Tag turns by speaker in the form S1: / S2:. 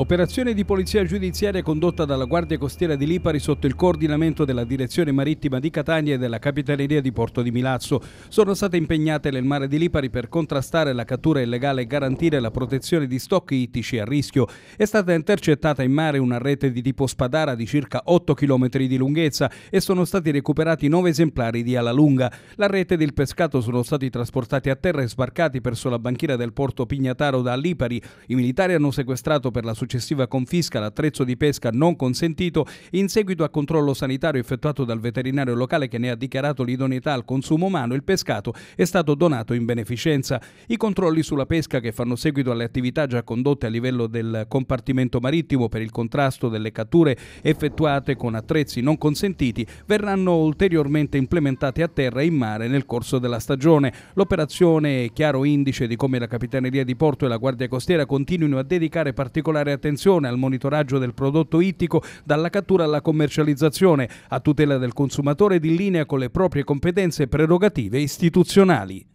S1: Operazione di polizia giudiziaria condotta dalla Guardia Costiera di Lipari sotto il coordinamento della Direzione Marittima di Catania e della Capitaneria di Porto di Milazzo. Sono state impegnate nel mare di Lipari per contrastare la cattura illegale e garantire la protezione di stock ittici a rischio. È stata intercettata in mare una rete di tipo spadara di circa 8 km di lunghezza e sono stati recuperati 9 esemplari di ala lunga. La rete del pescato sono stati trasportati a terra e sbarcati presso la banchina del porto Pignataro da Lipari. I militari hanno sequestrato per la successiva successiva confisca l'attrezzo di pesca non consentito in seguito a controllo sanitario effettuato dal veterinario locale che ne ha dichiarato l'idoneità al consumo umano, il pescato è stato donato in beneficenza. I controlli sulla pesca che fanno seguito alle attività già condotte a livello del compartimento marittimo per il contrasto delle catture effettuate con attrezzi non consentiti verranno ulteriormente implementati a terra e in mare nel corso della stagione. L'operazione è chiaro indice di come la Capitaneria di Porto e la Guardia Costiera continuino a dedicare particolare particolare attenzione al monitoraggio del prodotto ittico dalla cattura alla commercializzazione, a tutela del consumatore ed in linea con le proprie competenze e prerogative istituzionali.